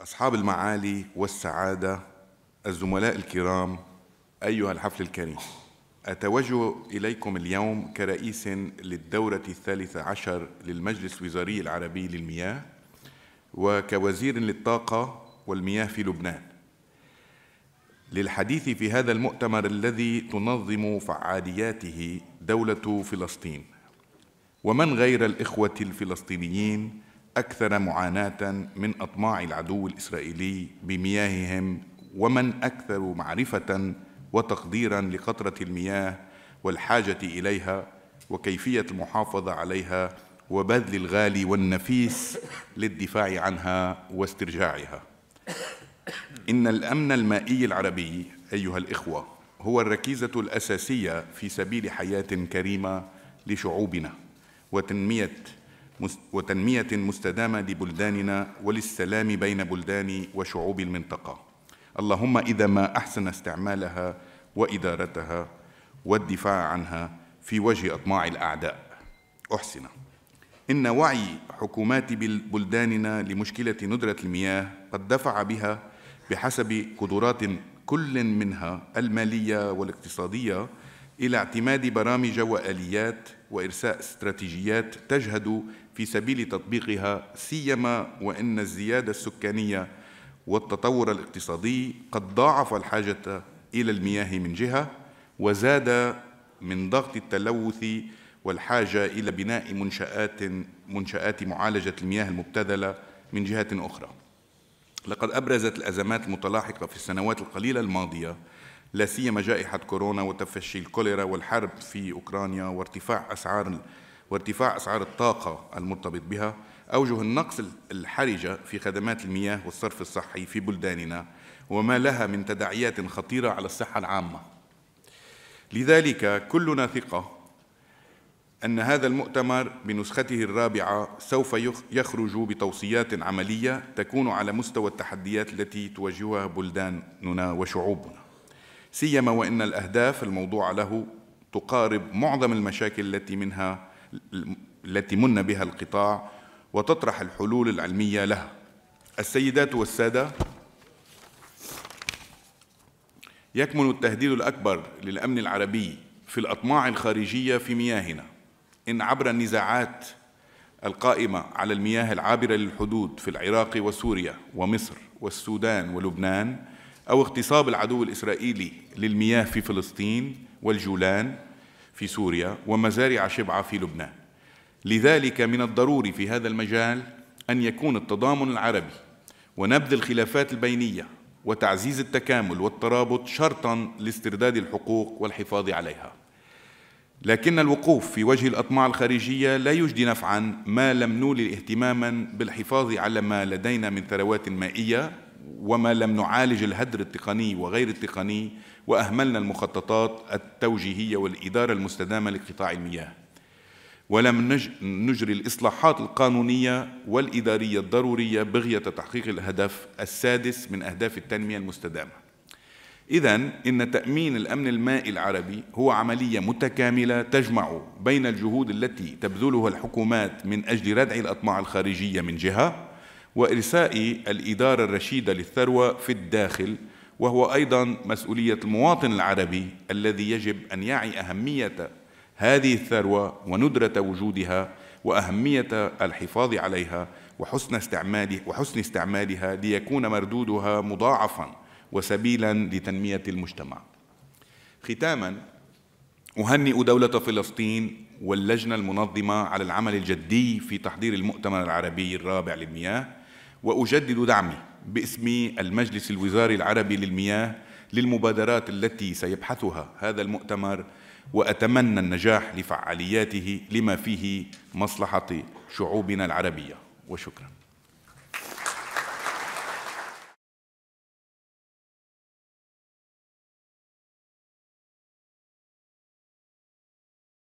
أصحاب المعالي والسعادة الزملاء الكرام أيها الحفل الكريم أتوجه إليكم اليوم كرئيس للدورة الثالثة عشر للمجلس الوزاري العربي للمياه وكوزير للطاقة والمياه في لبنان للحديث في هذا المؤتمر الذي تنظم فعالياته دولة فلسطين ومن غير الإخوة الفلسطينيين أكثر معاناة من أطماع العدو الإسرائيلي بمياههم ومن أكثر معرفة وتقديرا لقطرة المياه والحاجة إليها وكيفية المحافظة عليها وبذل الغالي والنفيس للدفاع عنها واسترجاعها إن الأمن المائي العربي أيها الإخوة هو الركيزة الأساسية في سبيل حياة كريمة لشعوبنا وتنمية وتنمية مستدامة لبلداننا وللسلام بين بلدان وشعوب المنطقة اللهم إذا ما أحسن استعمالها وإدارتها والدفاع عنها في وجه أطماع الأعداء أحسن إن وعي حكومات بلداننا لمشكلة ندرة المياه قد دفع بها بحسب قدرات كل منها المالية والاقتصادية إلى اعتماد برامج وآليات وإرساء استراتيجيات تجهد في سبيل تطبيقها سيما وإن الزيادة السكانية والتطور الاقتصادي قد ضاعف الحاجة إلى المياه من جهة وزاد من ضغط التلوث والحاجة إلى بناء منشآت منشآت معالجة المياه المبتذلة من جهة أخرى. لقد أبرزت الأزمات المتلاحقة في السنوات القليلة الماضية لا سيما جائحة كورونا وتفشي الكوليرا والحرب في أوكرانيا وارتفاع أسعار وارتفاع أسعار الطاقة المرتبط بها أوجه النقص الحرجة في خدمات المياه والصرف الصحي في بلداننا وما لها من تداعيات خطيرة على الصحة العامة لذلك كلنا ثقة أن هذا المؤتمر بنسخته الرابعة سوف يخرج بتوصيات عملية تكون على مستوى التحديات التي تواجهها بلداننا وشعوبنا سيما وان الاهداف الموضوع له تقارب معظم المشاكل التي منها التي من بها القطاع وتطرح الحلول العلميه لها. السيدات والساده يكمن التهديد الاكبر للامن العربي في الاطماع الخارجيه في مياهنا ان عبر النزاعات القائمه على المياه العابره للحدود في العراق وسوريا ومصر والسودان ولبنان أو اغتصاب العدو الإسرائيلي للمياه في فلسطين والجولان في سوريا ومزارع شبعة في لبنان لذلك من الضروري في هذا المجال أن يكون التضامن العربي ونبذ الخلافات البينية وتعزيز التكامل والترابط شرطا لاسترداد الحقوق والحفاظ عليها لكن الوقوف في وجه الأطماع الخارجية لا يجدي نفعا ما لم نولي اهتماما بالحفاظ على ما لدينا من ثروات مائية وما لم نعالج الهدر التقني وغير التقني واهملنا المخططات التوجيهيه والاداره المستدامه لقطاع المياه ولم نجري الاصلاحات القانونيه والاداريه الضروريه بغيه تحقيق الهدف السادس من اهداف التنميه المستدامه اذا ان تامين الامن المائي العربي هو عمليه متكامله تجمع بين الجهود التي تبذلها الحكومات من اجل ردع الاطماع الخارجيه من جهه وإرساء الإدارة الرشيدة للثروة في الداخل وهو أيضا مسؤولية المواطن العربي الذي يجب أن يعي أهمية هذه الثروة وندرة وجودها وأهمية الحفاظ عليها وحسن استعماله وحسن استعمالها ليكون مردودها مضاعفا وسبيلا لتنمية المجتمع. ختاما أهنئ دولة فلسطين واللجنة المنظمة على العمل الجدي في تحضير المؤتمر العربي الرابع للمياه وأجدد دعمي باسم المجلس الوزاري العربي للمياه للمبادرات التي سيبحثها هذا المؤتمر وأتمنى النجاح لفعالياته لما فيه مصلحة شعوبنا العربية وشكراً